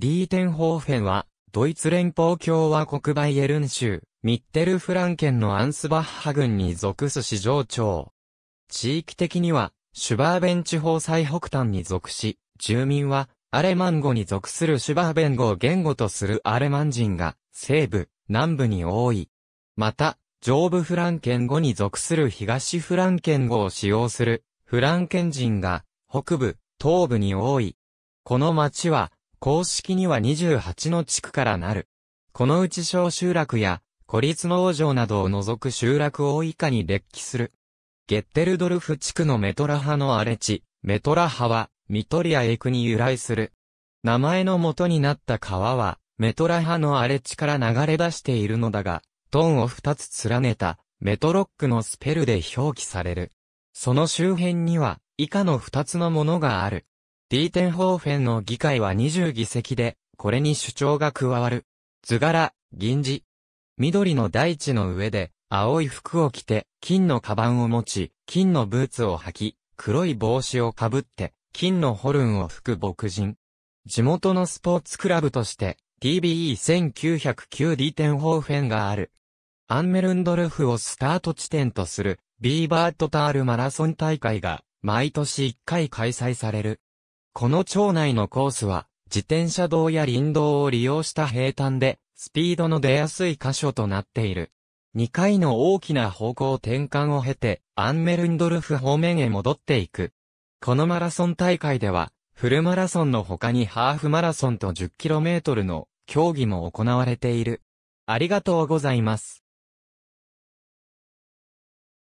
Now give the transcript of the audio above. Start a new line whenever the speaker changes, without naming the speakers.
リーテンホーフェンは、ドイツ連邦共和国バイエルン州、ミッテルフランケンのアンスバッハ郡に属す市場町。地域的には、シュバーベン地方最北端に属し、住民は、アレマン語に属するシュバーベン語を言語とするアレマン人が、西部、南部に多い。また、上部フランケン語に属する東フランケン語を使用する、フランケン人が、北部、東部に多い。この町は、公式には28の地区からなる。このうち小集落や、孤立農場などを除く集落を以下に列記する。ゲッテルドルフ地区のメトラ派の荒れ地、メトラ派は、ミトリアエクに由来する。名前の元になった川は、メトラ派の荒れ地から流れ出しているのだが、トンを2つ連ねた、メトロックのスペルで表記される。その周辺には、以下の2つのものがある。ディーテンホーフェンの議会は20議席で、これに主張が加わる。図柄、銀字。緑の大地の上で、青い服を着て、金のカバンを持ち、金のブーツを履き、黒い帽子をかぶって、金のホルンを吹く牧人。地元のスポーツクラブとして、TBE1909 ディテンホーフェンがある。アンメルンドルフをスタート地点とする、ビーバートタールマラソン大会が、毎年1回開催される。この町内のコースは、自転車道や林道を利用した平坦で、スピードの出やすい箇所となっている。2回の大きな方向転換を経て、アンメルンドルフ方面へ戻っていく。このマラソン大会では、フルマラソンの他にハーフマラソンと 10km の競技も行われている。ありがとうございます。